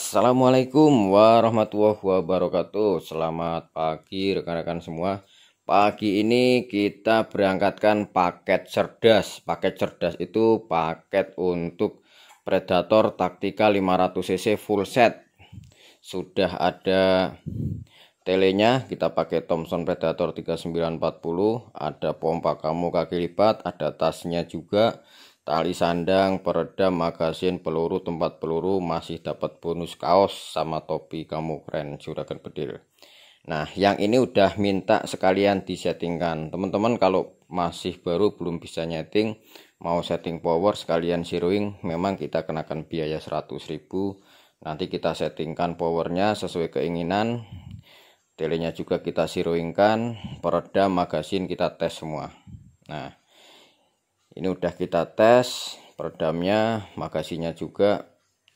Assalamualaikum warahmatullahi wabarakatuh Selamat pagi rekan-rekan semua Pagi ini kita berangkatkan paket cerdas Paket cerdas itu paket untuk Predator Taktika 500cc full set Sudah ada telenya kita pakai Thomson Predator 3940 Ada pompa kamu kaki lipat Ada tasnya juga Tali sandang, peredam, magasin, peluru, tempat peluru masih dapat bonus kaos sama topi kamu keren juragan bedil. Nah, yang ini udah minta sekalian disettingkan. Teman-teman kalau masih baru belum bisa nyeting, mau setting power sekalian zeroing, memang kita kenakan biaya 100.000. Nanti kita settingkan powernya sesuai keinginan. Telenya juga kita zeroingkan, peredam, magasin kita tes semua. Nah, ini udah kita tes peredamnya magasinya juga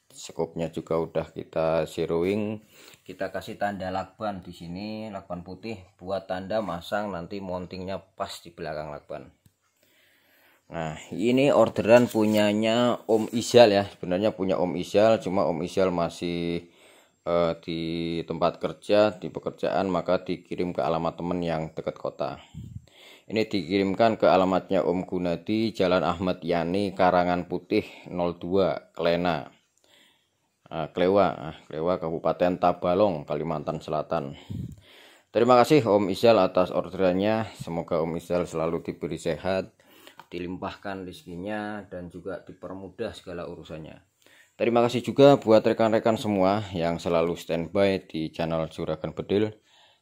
skopnya juga udah kita zeroing kita kasih tanda lakban di sini lakban putih buat tanda masang nanti mountingnya pas di belakang lakban nah ini orderan punyanya Om Isyal ya sebenarnya punya Om Isyal cuma Om Isyal masih uh, di tempat kerja di pekerjaan maka dikirim ke alamat temen yang dekat kota ini dikirimkan ke alamatnya Om Gunadi, Jalan Ahmad Yani, Karangan Putih 02, Klena. Uh, Klewa, uh, Klewa Kabupaten Tabalong, Kalimantan Selatan. Terima kasih Om Isel atas orderannya. Semoga Om Isel selalu diberi sehat, dilimpahkan rezekinya dan juga dipermudah segala urusannya. Terima kasih juga buat rekan-rekan semua yang selalu standby di channel Juragan Bedil.